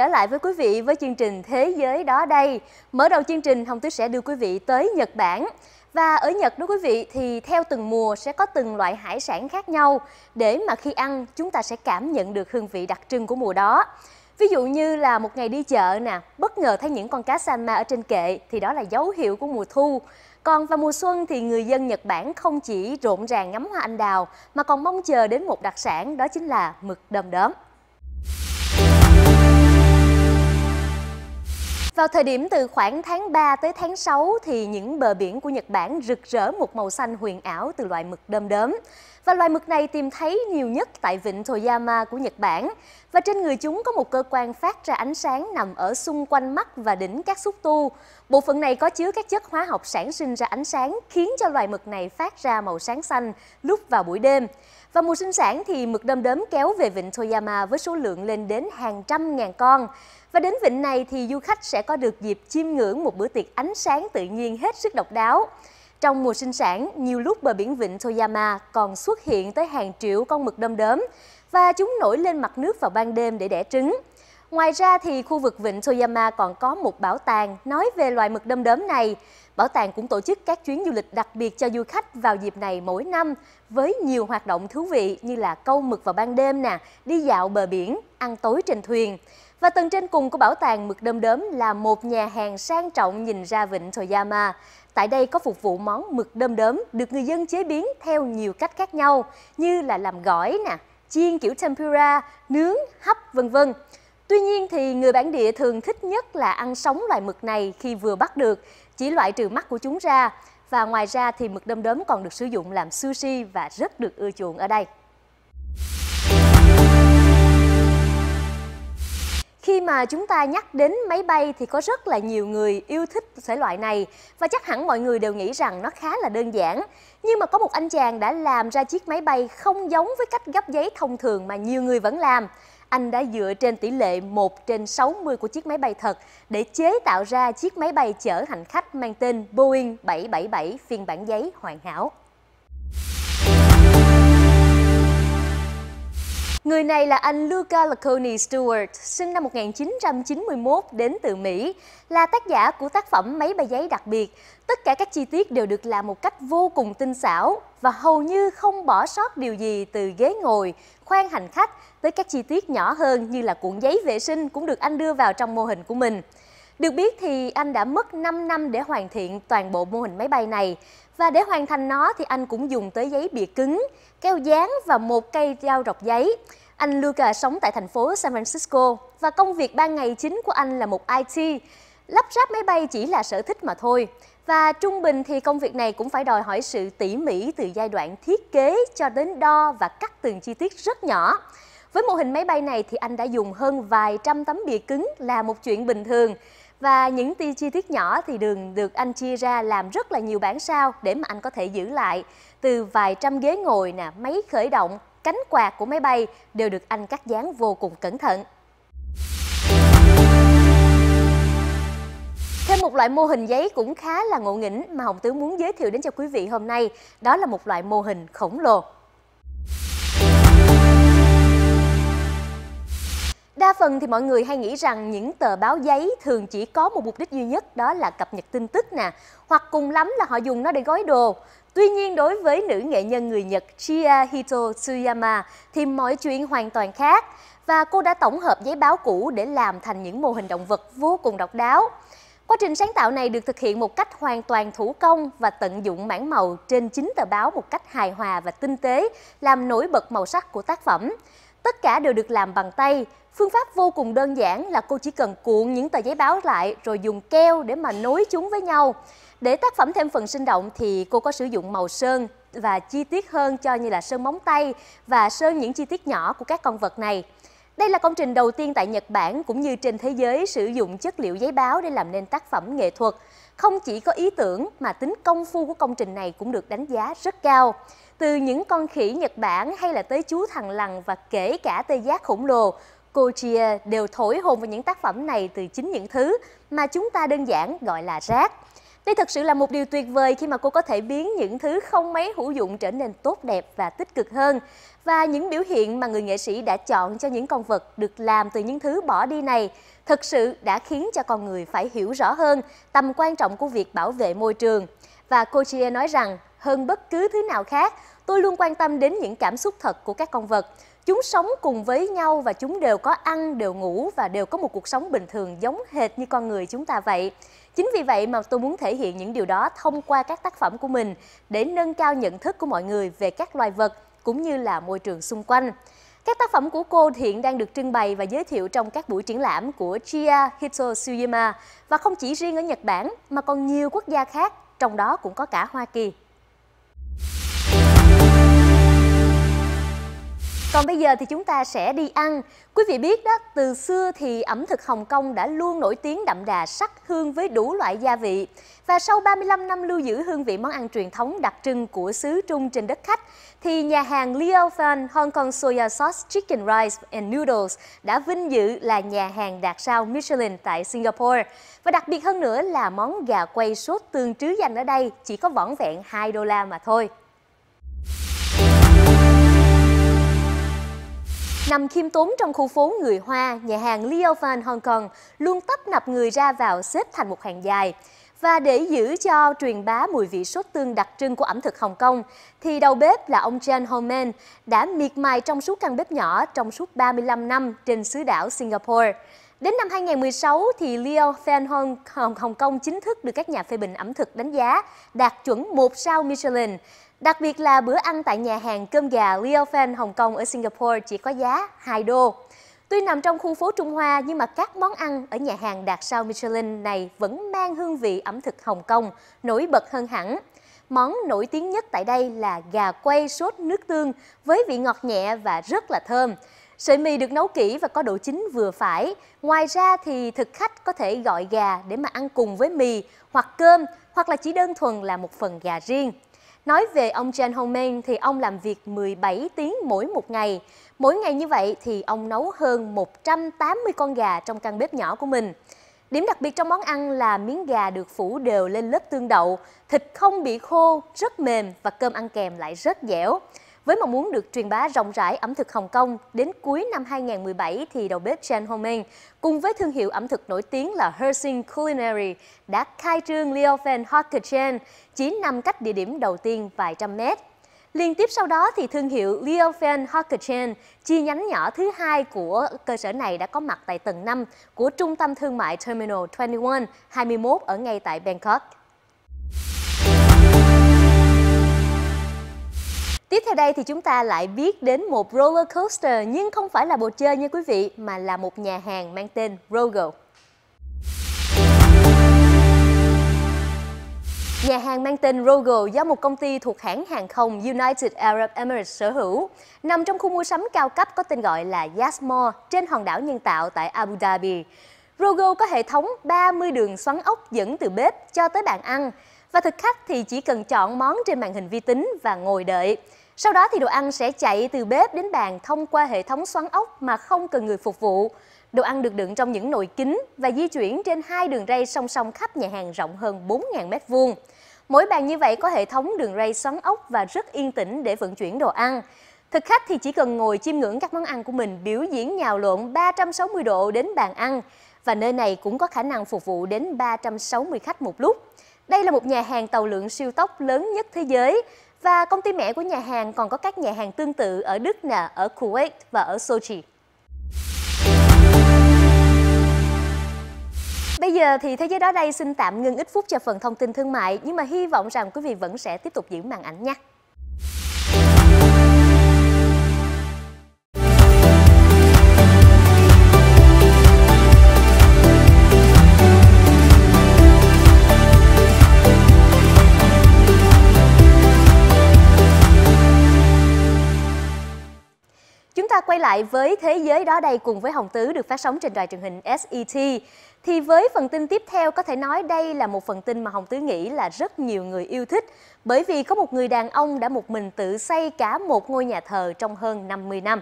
trở lại với quý vị với chương trình Thế giới đó đây. Mở đầu chương trình, Hồng Tuyết sẽ đưa quý vị tới Nhật Bản. Và ở Nhật đó quý vị thì theo từng mùa sẽ có từng loại hải sản khác nhau để mà khi ăn chúng ta sẽ cảm nhận được hương vị đặc trưng của mùa đó. Ví dụ như là một ngày đi chợ nè, bất ngờ thấy những con cá sanma ở trên kệ thì đó là dấu hiệu của mùa thu. Còn vào mùa xuân thì người dân Nhật Bản không chỉ rộn ràng ngắm hoa anh đào mà còn mong chờ đến một đặc sản đó chính là mực đầm đóm. Vào thời điểm từ khoảng tháng 3 tới tháng 6 thì những bờ biển của Nhật Bản rực rỡ một màu xanh huyền ảo từ loài mực đơm đóm. Và loài mực này tìm thấy nhiều nhất tại vịnh Toyama của Nhật Bản. Và trên người chúng có một cơ quan phát ra ánh sáng nằm ở xung quanh mắt và đỉnh các xúc tu. Bộ phận này có chứa các chất hóa học sản sinh ra ánh sáng khiến cho loài mực này phát ra màu sáng xanh lúc vào buổi đêm. Vào mùa sinh sản thì mực đơm đớm kéo về vịnh Toyama với số lượng lên đến hàng trăm ngàn con. Và đến vịnh này thì du khách sẽ có được dịp chiêm ngưỡng một bữa tiệc ánh sáng tự nhiên hết sức độc đáo. Trong mùa sinh sản, nhiều lúc bờ biển vịnh Toyama còn xuất hiện tới hàng triệu con mực đơm đớm và chúng nổi lên mặt nước vào ban đêm để đẻ trứng. Ngoài ra thì khu vực vịnh Toyama còn có một bảo tàng nói về loài mực đom đóm này. Bảo tàng cũng tổ chức các chuyến du lịch đặc biệt cho du khách vào dịp này mỗi năm với nhiều hoạt động thú vị như là câu mực vào ban đêm nè, đi dạo bờ biển, ăn tối trên thuyền. Và tầng trên cùng của bảo tàng mực đom đóm là một nhà hàng sang trọng nhìn ra vịnh Toyama. Tại đây có phục vụ món mực đom đóm được người dân chế biến theo nhiều cách khác nhau như là làm gỏi nè, chiên kiểu tempura, nướng, hấp vân vân. Tuy nhiên thì người bản địa thường thích nhất là ăn sống loài mực này khi vừa bắt được, chỉ loại trừ mắt của chúng ra. Và ngoài ra thì mực đom đóm còn được sử dụng làm sushi và rất được ưa chuộng ở đây. Khi mà chúng ta nhắc đến máy bay thì có rất là nhiều người yêu thích thể loại này và chắc hẳn mọi người đều nghĩ rằng nó khá là đơn giản. Nhưng mà có một anh chàng đã làm ra chiếc máy bay không giống với cách gấp giấy thông thường mà nhiều người vẫn làm anh đã dựa trên tỷ lệ 1 trên 60 của chiếc máy bay thật để chế tạo ra chiếc máy bay chở hành khách mang tên Boeing 777 phiên bản giấy hoàn hảo. Người này là anh Luca Laconi Stewart, sinh năm 1991 đến từ Mỹ, là tác giả của tác phẩm Máy bay giấy đặc biệt. Tất cả các chi tiết đều được làm một cách vô cùng tinh xảo và hầu như không bỏ sót điều gì từ ghế ngồi, khoan hành khách tới các chi tiết nhỏ hơn như là cuộn giấy vệ sinh cũng được anh đưa vào trong mô hình của mình. Được biết thì anh đã mất 5 năm để hoàn thiện toàn bộ mô hình máy bay này và để hoàn thành nó thì anh cũng dùng tới giấy bìa cứng, keo dán và một cây dao rọc giấy. Anh Luca sống tại thành phố San Francisco và công việc ban ngày chính của anh là một IT. Lắp ráp máy bay chỉ là sở thích mà thôi. Và trung bình thì công việc này cũng phải đòi hỏi sự tỉ mỉ từ giai đoạn thiết kế cho đến đo và cắt từng chi tiết rất nhỏ. Với mô hình máy bay này thì anh đã dùng hơn vài trăm tấm bìa cứng là một chuyện bình thường. Và những ti chi tiết nhỏ thì đường được anh chia ra làm rất là nhiều bản sao để mà anh có thể giữ lại. Từ vài trăm ghế ngồi, nè máy khởi động, cánh quạt của máy bay đều được anh cắt dán vô cùng cẩn thận. Thêm một loại mô hình giấy cũng khá là ngộ nghĩnh mà Hồng Tứ muốn giới thiệu đến cho quý vị hôm nay, đó là một loại mô hình khổng lồ. Đa phần thì mọi người hay nghĩ rằng những tờ báo giấy thường chỉ có một mục đích duy nhất đó là cập nhật tin tức nè, hoặc cùng lắm là họ dùng nó để gói đồ. Tuy nhiên đối với nữ nghệ nhân người Nhật Chia Hito Tsuyama thì mọi chuyện hoàn toàn khác và cô đã tổng hợp giấy báo cũ để làm thành những mô hình động vật vô cùng độc đáo. Quá trình sáng tạo này được thực hiện một cách hoàn toàn thủ công và tận dụng mảng màu trên chính tờ báo một cách hài hòa và tinh tế, làm nổi bật màu sắc của tác phẩm. Tất cả đều được làm bằng tay. Phương pháp vô cùng đơn giản là cô chỉ cần cuộn những tờ giấy báo lại rồi dùng keo để mà nối chúng với nhau. Để tác phẩm thêm phần sinh động thì cô có sử dụng màu sơn và chi tiết hơn cho như là sơn móng tay và sơn những chi tiết nhỏ của các con vật này. Đây là công trình đầu tiên tại Nhật Bản cũng như trên thế giới sử dụng chất liệu giấy báo để làm nên tác phẩm nghệ thuật. Không chỉ có ý tưởng mà tính công phu của công trình này cũng được đánh giá rất cao. Từ những con khỉ Nhật Bản hay là tới chú thằng lằn và kể cả tê giác khổng lồ, cô Chia đều thổi hồn vào những tác phẩm này từ chính những thứ mà chúng ta đơn giản gọi là rác. Đây thật sự là một điều tuyệt vời khi mà cô có thể biến những thứ không mấy hữu dụng trở nên tốt đẹp và tích cực hơn. Và những biểu hiện mà người nghệ sĩ đã chọn cho những con vật được làm từ những thứ bỏ đi này thực sự đã khiến cho con người phải hiểu rõ hơn tầm quan trọng của việc bảo vệ môi trường. Và cô Chia nói rằng, hơn bất cứ thứ nào khác, tôi luôn quan tâm đến những cảm xúc thật của các con vật. Chúng sống cùng với nhau và chúng đều có ăn, đều ngủ và đều có một cuộc sống bình thường giống hệt như con người chúng ta vậy. Chính vì vậy mà tôi muốn thể hiện những điều đó thông qua các tác phẩm của mình để nâng cao nhận thức của mọi người về các loài vật cũng như là môi trường xung quanh. Các tác phẩm của cô hiện đang được trưng bày và giới thiệu trong các buổi triển lãm của Chia Hito Suyama và không chỉ riêng ở Nhật Bản mà còn nhiều quốc gia khác, trong đó cũng có cả Hoa Kỳ. Còn bây giờ thì chúng ta sẽ đi ăn. Quý vị biết đó, từ xưa thì ẩm thực Hồng Kông đã luôn nổi tiếng đậm đà sắc hương với đủ loại gia vị. Và sau 35 năm lưu giữ hương vị món ăn truyền thống đặc trưng của xứ Trung trên đất khách, thì nhà hàng Leo Fan Hong Kong Soya Sauce Chicken Rice and Noodles đã vinh dự là nhà hàng đạt sao Michelin tại Singapore. Và đặc biệt hơn nữa là món gà quay sốt tương trứ dành ở đây chỉ có vỏn vẹn 2 đô la mà thôi. Nằm khiêm tốn trong khu phố người Hoa, nhà hàng Leo Leovan Hong Kong luôn tấp nập người ra vào xếp thành một hàng dài. Và để giữ cho truyền bá mùi vị sốt tương đặc trưng của ẩm thực Hồng Kông, thì đầu bếp là ông Chen Homan đã miệt mài trong suốt căn bếp nhỏ trong suốt 35 năm trên xứ đảo Singapore. Đến năm 2016 thì Leo Fan Hong, Hồng Kông chính thức được các nhà phê bình ẩm thực đánh giá đạt chuẩn một sao Michelin Đặc biệt là bữa ăn tại nhà hàng cơm gà Leofan Hồng Kông ở Singapore chỉ có giá 2 đô. Tuy nằm trong khu phố Trung Hoa nhưng mà các món ăn ở nhà hàng đạt sao Michelin này vẫn mang hương vị ẩm thực Hồng Kông, nổi bật hơn hẳn. Món nổi tiếng nhất tại đây là gà quay sốt nước tương với vị ngọt nhẹ và rất là thơm. Sợi mì được nấu kỹ và có độ chín vừa phải. Ngoài ra thì thực khách có thể gọi gà để mà ăn cùng với mì hoặc cơm hoặc là chỉ đơn thuần là một phần gà riêng. Nói về ông Chen Hongmen thì ông làm việc 17 tiếng mỗi một ngày. Mỗi ngày như vậy thì ông nấu hơn 180 con gà trong căn bếp nhỏ của mình. Điểm đặc biệt trong món ăn là miếng gà được phủ đều lên lớp tương đậu, thịt không bị khô, rất mềm và cơm ăn kèm lại rất dẻo. Với mong muốn được truyền bá rộng rãi ẩm thực Hồng Kông, đến cuối năm 2017 thì đầu bếp Chen Homing cùng với thương hiệu ẩm thực nổi tiếng là Hersin Culinary đã khai trương Leo Fan Hot Kitchen chỉ nằm cách địa điểm đầu tiên vài trăm mét. Liên tiếp sau đó thì thương hiệu Leo Fan Hot Kitchen chi nhánh nhỏ thứ hai của cơ sở này đã có mặt tại tầng 5 của trung tâm thương mại Terminal 21, 21 ở ngay tại Bangkok. theo đây thì chúng ta lại biết đến một roller coaster nhưng không phải là đồ chơi nha quý vị mà là một nhà hàng mang tên Rogo. Nhà hàng mang tên Rogo do một công ty thuộc hãng hàng không United Arab Emirates sở hữu, nằm trong khu mua sắm cao cấp có tên gọi là Yasmore trên hòn đảo nhân tạo tại Abu Dhabi. Rogo có hệ thống 30 đường xoắn ốc dẫn từ bếp cho tới bàn ăn và thực khách thì chỉ cần chọn món trên màn hình vi tính và ngồi đợi. Sau đó thì đồ ăn sẽ chạy từ bếp đến bàn thông qua hệ thống xoắn ốc mà không cần người phục vụ. Đồ ăn được đựng trong những nồi kính và di chuyển trên hai đường ray song song khắp nhà hàng rộng hơn 4.000 m2. Mỗi bàn như vậy có hệ thống đường ray xoắn ốc và rất yên tĩnh để vận chuyển đồ ăn. Thực khách thì chỉ cần ngồi chiêm ngưỡng các món ăn của mình biểu diễn nhào lộn 360 độ đến bàn ăn. Và nơi này cũng có khả năng phục vụ đến 360 khách một lúc. Đây là một nhà hàng tàu lượng siêu tốc lớn nhất thế giới và công ty mẹ của nhà hàng còn có các nhà hàng tương tự ở Đức, nè, ở Kuwait và ở Sochi. Bây giờ thì thế giới đó đây xin tạm ngưng ít phút cho phần thông tin thương mại nhưng mà hy vọng rằng quý vị vẫn sẽ tiếp tục giữ màn ảnh nha. quay lại với Thế giới đó đây cùng với Hồng Tứ được phát sóng trên đài truyền hình SET. Thì với phần tin tiếp theo có thể nói đây là một phần tin mà Hồng Tứ nghĩ là rất nhiều người yêu thích bởi vì có một người đàn ông đã một mình tự xây cả một ngôi nhà thờ trong hơn 50 năm.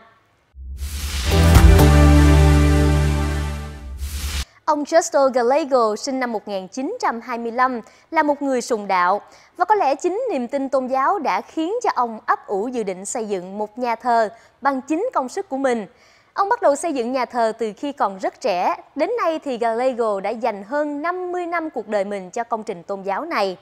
Ông Justo Gallego sinh năm 1925 là một người sùng đạo và có lẽ chính niềm tin tôn giáo đã khiến cho ông ấp ủ dự định xây dựng một nhà thờ bằng chính công sức của mình. Ông bắt đầu xây dựng nhà thờ từ khi còn rất trẻ. Đến nay thì Gallego đã dành hơn 50 năm cuộc đời mình cho công trình tôn giáo này.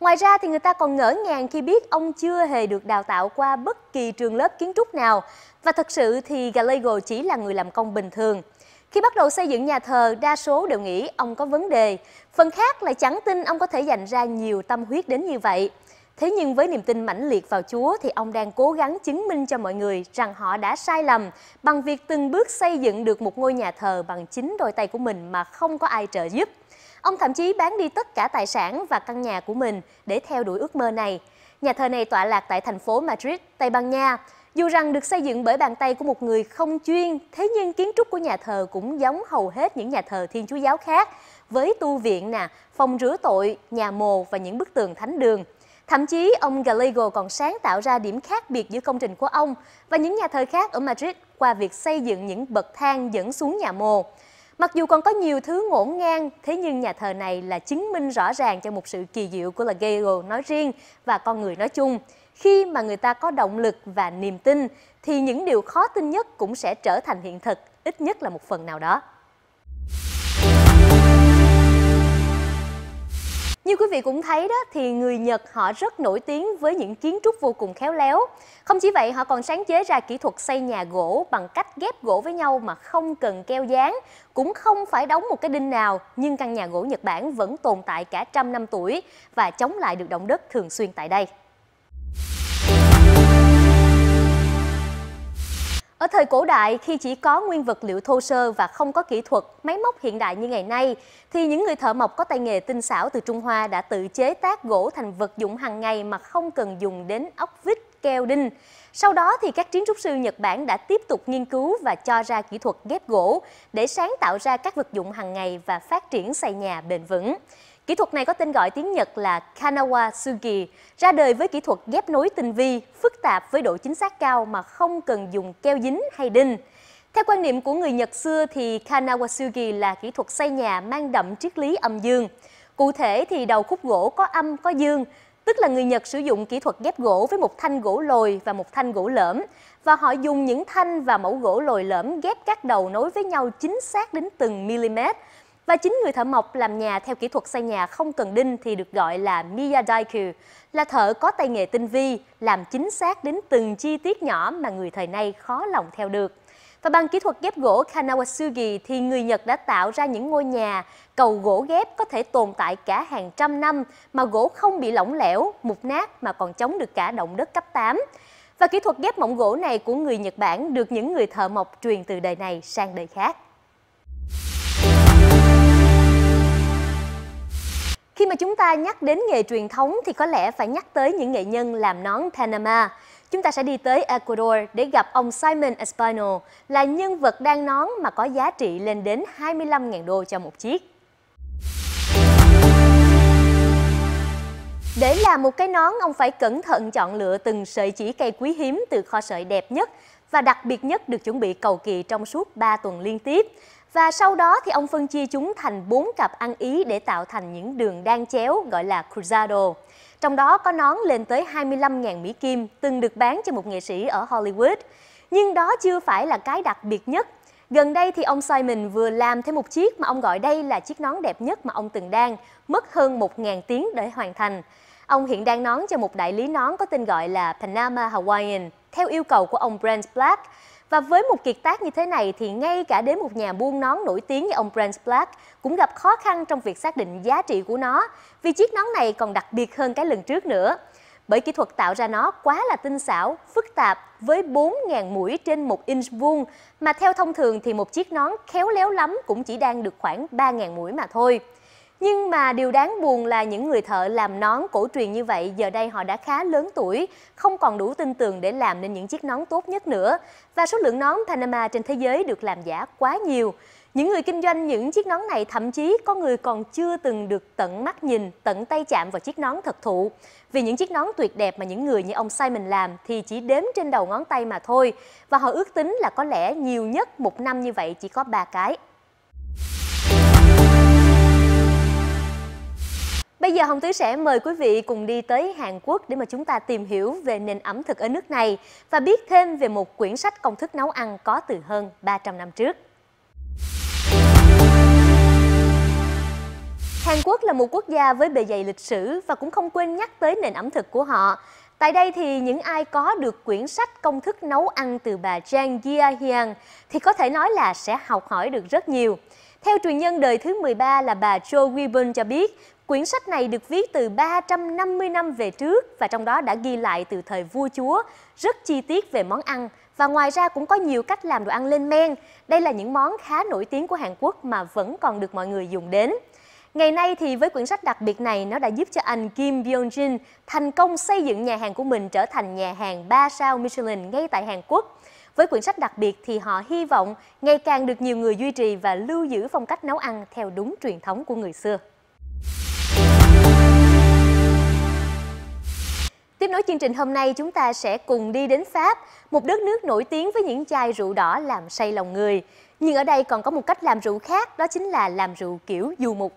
Ngoài ra thì người ta còn ngỡ ngàng khi biết ông chưa hề được đào tạo qua bất kỳ trường lớp kiến trúc nào và thật sự thì Gallego chỉ là người làm công bình thường. Khi bắt đầu xây dựng nhà thờ, đa số đều nghĩ ông có vấn đề. Phần khác lại chẳng tin ông có thể dành ra nhiều tâm huyết đến như vậy. Thế nhưng với niềm tin mãnh liệt vào Chúa thì ông đang cố gắng chứng minh cho mọi người rằng họ đã sai lầm bằng việc từng bước xây dựng được một ngôi nhà thờ bằng chính đôi tay của mình mà không có ai trợ giúp. Ông thậm chí bán đi tất cả tài sản và căn nhà của mình để theo đuổi ước mơ này. Nhà thờ này tọa lạc tại thành phố Madrid, Tây Ban Nha. Dù rằng được xây dựng bởi bàn tay của một người không chuyên, thế nhưng kiến trúc của nhà thờ cũng giống hầu hết những nhà thờ Thiên Chúa giáo khác, với tu viện nè, phòng rửa tội, nhà mồ và những bức tường thánh đường. Thậm chí ông Gallego còn sáng tạo ra điểm khác biệt giữa công trình của ông và những nhà thờ khác ở Madrid qua việc xây dựng những bậc thang dẫn xuống nhà mồ. Mặc dù còn có nhiều thứ ngổn ngang, thế nhưng nhà thờ này là chứng minh rõ ràng cho một sự kỳ diệu của Gallego nói riêng và con người nói chung khi mà người ta có động lực và niềm tin thì những điều khó tin nhất cũng sẽ trở thành hiện thực, ít nhất là một phần nào đó. Như quý vị cũng thấy đó thì người Nhật họ rất nổi tiếng với những kiến trúc vô cùng khéo léo. Không chỉ vậy họ còn sáng chế ra kỹ thuật xây nhà gỗ bằng cách ghép gỗ với nhau mà không cần keo dán, cũng không phải đóng một cái đinh nào, nhưng căn nhà gỗ Nhật Bản vẫn tồn tại cả trăm năm tuổi và chống lại được động đất thường xuyên tại đây. Ở thời cổ đại, khi chỉ có nguyên vật liệu thô sơ và không có kỹ thuật, máy móc hiện đại như ngày nay, thì những người thợ mộc có tay nghề tinh xảo từ Trung Hoa đã tự chế tác gỗ thành vật dụng hàng ngày mà không cần dùng đến ốc vít, keo đinh. Sau đó thì các kiến trúc sư Nhật Bản đã tiếp tục nghiên cứu và cho ra kỹ thuật ghép gỗ để sáng tạo ra các vật dụng hàng ngày và phát triển xây nhà bền vững. Kỹ thuật này có tên gọi tiếng Nhật là Kanawasugi, ra đời với kỹ thuật ghép nối tinh vi, phức tạp với độ chính xác cao mà không cần dùng keo dính hay đinh. Theo quan niệm của người Nhật xưa thì Kanawasugi là kỹ thuật xây nhà mang đậm triết lý âm dương. Cụ thể thì đầu khúc gỗ có âm có dương, tức là người Nhật sử dụng kỹ thuật ghép gỗ với một thanh gỗ lồi và một thanh gỗ lõm và họ dùng những thanh và mẫu gỗ lồi lõm ghép các đầu nối với nhau chính xác đến từng mm và chính người thợ mộc làm nhà theo kỹ thuật xây nhà không cần đinh thì được gọi là miyadaiku, là thợ có tay nghề tinh vi, làm chính xác đến từng chi tiết nhỏ mà người thời nay khó lòng theo được. Và bằng kỹ thuật ghép gỗ Kanawasugi thì người Nhật đã tạo ra những ngôi nhà, cầu gỗ ghép có thể tồn tại cả hàng trăm năm mà gỗ không bị lỏng lẻo, mục nát mà còn chống được cả động đất cấp 8. Và kỹ thuật ghép mộng gỗ này của người Nhật Bản được những người thợ mộc truyền từ đời này sang đời khác. Khi mà chúng ta nhắc đến nghề truyền thống thì có lẽ phải nhắc tới những nghệ nhân làm nón Panama. Chúng ta sẽ đi tới Ecuador để gặp ông Simon Espino, là nhân vật đang nón mà có giá trị lên đến 25.000 đô cho một chiếc. Để làm một cái nón, ông phải cẩn thận chọn lựa từng sợi chỉ cây quý hiếm từ kho sợi đẹp nhất và đặc biệt nhất được chuẩn bị cầu kỳ trong suốt 3 tuần liên tiếp. Và sau đó thì ông phân chia chúng thành 4 cặp ăn ý để tạo thành những đường đan chéo gọi là cruzado. Trong đó có nón lên tới 25.000 Mỹ Kim từng được bán cho một nghệ sĩ ở Hollywood. Nhưng đó chưa phải là cái đặc biệt nhất. Gần đây thì ông Simon vừa làm thêm một chiếc mà ông gọi đây là chiếc nón đẹp nhất mà ông từng đan, mất hơn 1.000 tiếng để hoàn thành. Ông hiện đang nón cho một đại lý nón có tên gọi là Panama Hawaiian theo yêu cầu của ông Brent Black. Và với một kiệt tác như thế này thì ngay cả đến một nhà buôn nón nổi tiếng như ông Brent Black cũng gặp khó khăn trong việc xác định giá trị của nó vì chiếc nón này còn đặc biệt hơn cái lần trước nữa. Bởi kỹ thuật tạo ra nó quá là tinh xảo, phức tạp với 4.000 mũi trên 1 inch vuông mà theo thông thường thì một chiếc nón khéo léo lắm cũng chỉ đang được khoảng 3.000 mũi mà thôi. Nhưng mà điều đáng buồn là những người thợ làm nón cổ truyền như vậy giờ đây họ đã khá lớn tuổi, không còn đủ tin tưởng để làm nên những chiếc nón tốt nhất nữa. Và số lượng nón Panama trên thế giới được làm giả quá nhiều. Những người kinh doanh những chiếc nón này thậm chí có người còn chưa từng được tận mắt nhìn, tận tay chạm vào chiếc nón thật thụ. Vì những chiếc nón tuyệt đẹp mà những người như ông Simon làm thì chỉ đếm trên đầu ngón tay mà thôi. Và họ ước tính là có lẽ nhiều nhất một năm như vậy chỉ có ba cái Bây giờ Hồng Tứ sẽ mời quý vị cùng đi tới Hàn Quốc để mà chúng ta tìm hiểu về nền ẩm thực ở nước này và biết thêm về một quyển sách công thức nấu ăn có từ hơn 300 năm trước. Hàn Quốc là một quốc gia với bề dày lịch sử và cũng không quên nhắc tới nền ẩm thực của họ. Tại đây thì những ai có được quyển sách công thức nấu ăn từ bà Jang Jia Hyang thì có thể nói là sẽ học hỏi được rất nhiều. Theo truyền nhân đời thứ 13 là bà Jo Wibun cho biết, Quyển sách này được viết từ 350 năm về trước và trong đó đã ghi lại từ thời vua chúa, rất chi tiết về món ăn và ngoài ra cũng có nhiều cách làm đồ ăn lên men. Đây là những món khá nổi tiếng của Hàn Quốc mà vẫn còn được mọi người dùng đến. Ngày nay thì với quyển sách đặc biệt này, nó đã giúp cho anh Kim Byung-jin thành công xây dựng nhà hàng của mình trở thành nhà hàng 3 sao Michelin ngay tại Hàn Quốc. Với quyển sách đặc biệt thì họ hy vọng ngày càng được nhiều người duy trì và lưu giữ phong cách nấu ăn theo đúng truyền thống của người xưa. Tiếp nối chương trình hôm nay chúng ta sẽ cùng đi đến Pháp, một đất nước nổi tiếng với những chai rượu đỏ làm say lòng người. Nhưng ở đây còn có một cách làm rượu khác, đó chính là làm rượu kiểu du mục.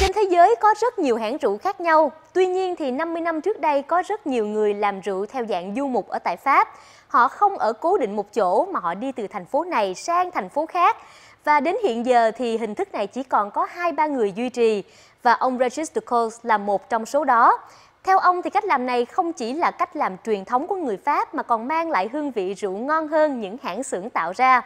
Trên thế giới có rất nhiều hãng rượu khác nhau. Tuy nhiên thì 50 năm trước đây có rất nhiều người làm rượu theo dạng du mục ở tại Pháp. Họ không ở cố định một chỗ mà họ đi từ thành phố này sang thành phố khác và đến hiện giờ thì hình thức này chỉ còn có 2-3 người duy trì và ông Regis Ducos là một trong số đó. Theo ông thì cách làm này không chỉ là cách làm truyền thống của người Pháp mà còn mang lại hương vị rượu ngon hơn những hãng xưởng tạo ra.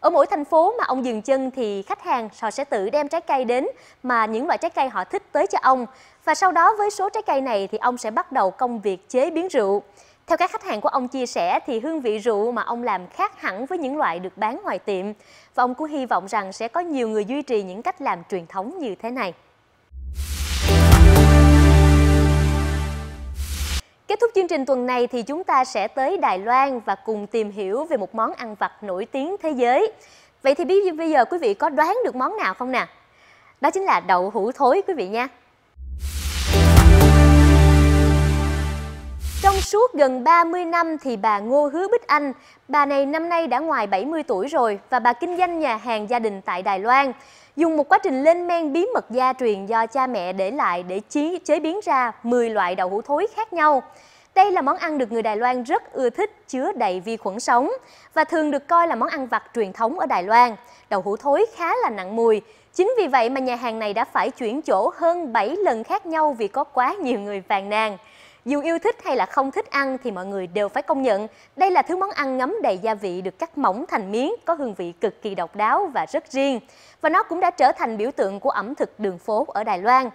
Ở mỗi thành phố mà ông dừng chân thì khách hàng họ sẽ tự đem trái cây đến mà những loại trái cây họ thích tới cho ông. Và sau đó với số trái cây này thì ông sẽ bắt đầu công việc chế biến rượu. Theo các khách hàng của ông chia sẻ thì hương vị rượu mà ông làm khác hẳn với những loại được bán ngoài tiệm và ông cũng hy vọng rằng sẽ có nhiều người duy trì những cách làm truyền thống như thế này. Kết thúc chương trình tuần này thì chúng ta sẽ tới Đài Loan và cùng tìm hiểu về một món ăn vặt nổi tiếng thế giới. Vậy thì biết bây giờ quý vị có đoán được món nào không nè? Đó chính là đậu hũ thối quý vị nha. suốt gần 30 năm thì bà Ngô Hứa Bích Anh, bà này năm nay đã ngoài 70 tuổi rồi và bà kinh doanh nhà hàng gia đình tại Đài Loan. Dùng một quá trình lên men bí mật gia truyền do cha mẹ để lại để chế, chế biến ra 10 loại đậu hũ thối khác nhau. Đây là món ăn được người Đài Loan rất ưa thích, chứa đầy vi khuẩn sống và thường được coi là món ăn vặt truyền thống ở Đài Loan. Đậu hũ thối khá là nặng mùi, chính vì vậy mà nhà hàng này đã phải chuyển chỗ hơn 7 lần khác nhau vì có quá nhiều người phàn nàn. Dù yêu thích hay là không thích ăn thì mọi người đều phải công nhận đây là thứ món ăn ngấm đầy gia vị được cắt mỏng thành miếng, có hương vị cực kỳ độc đáo và rất riêng. Và nó cũng đã trở thành biểu tượng của ẩm thực đường phố ở Đài Loan.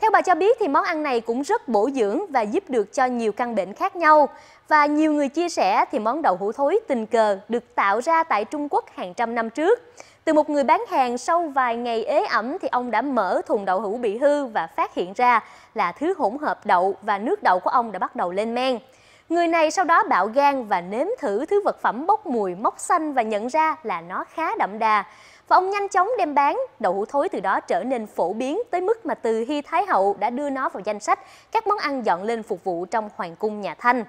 Theo bà cho biết thì món ăn này cũng rất bổ dưỡng và giúp được cho nhiều căn bệnh khác nhau. Và nhiều người chia sẻ thì món đậu hũ thối tình cờ được tạo ra tại Trung Quốc hàng trăm năm trước. Từ một người bán hàng sau vài ngày ế ẩm thì ông đã mở thùng đậu hũ bị hư và phát hiện ra là thứ hỗn hợp đậu và nước đậu của ông đã bắt đầu lên men. Người này sau đó bạo gan và nếm thử thứ vật phẩm bốc mùi mốc xanh và nhận ra là nó khá đậm đà. Và ông nhanh chóng đem bán, đậu hũ thối từ đó trở nên phổ biến tới mức mà từ Hy Thái Hậu đã đưa nó vào danh sách các món ăn dọn lên phục vụ trong Hoàng cung nhà Thanh.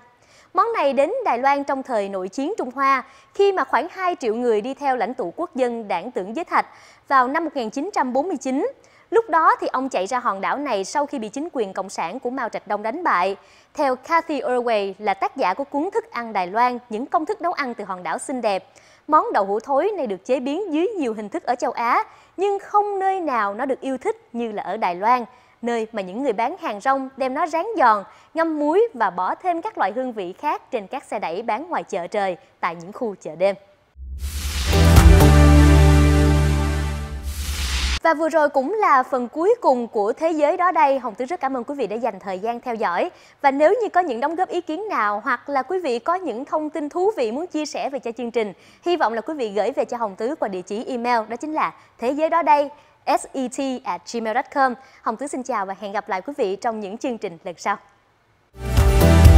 Món này đến Đài Loan trong thời nội chiến Trung Hoa, khi mà khoảng 2 triệu người đi theo lãnh tụ quốc dân đảng Tưởng Giới Thạch vào năm 1949. Lúc đó thì ông chạy ra hòn đảo này sau khi bị chính quyền Cộng sản của Mao Trạch Đông đánh bại. Theo Cathy Irway là tác giả của cuốn Thức ăn Đài Loan, những công thức nấu ăn từ hòn đảo xinh đẹp. Món đậu hũ thối này được chế biến dưới nhiều hình thức ở châu Á, nhưng không nơi nào nó được yêu thích như là ở Đài Loan nơi mà những người bán hàng rong đem nó rán giòn, ngâm muối và bỏ thêm các loại hương vị khác trên các xe đẩy bán ngoài chợ trời tại những khu chợ đêm. Và vừa rồi cũng là phần cuối cùng của Thế giới đó đây. Hồng Tứ rất cảm ơn quý vị đã dành thời gian theo dõi. Và nếu như có những đóng góp ý kiến nào hoặc là quý vị có những thông tin thú vị muốn chia sẻ về cho chương trình, hy vọng là quý vị gửi về cho Hồng Tứ qua địa chỉ email đó chính là thế giới đó đây setgmail com Hồng Tứ xin chào và hẹn gặp lại quý vị trong những chương trình lần sau.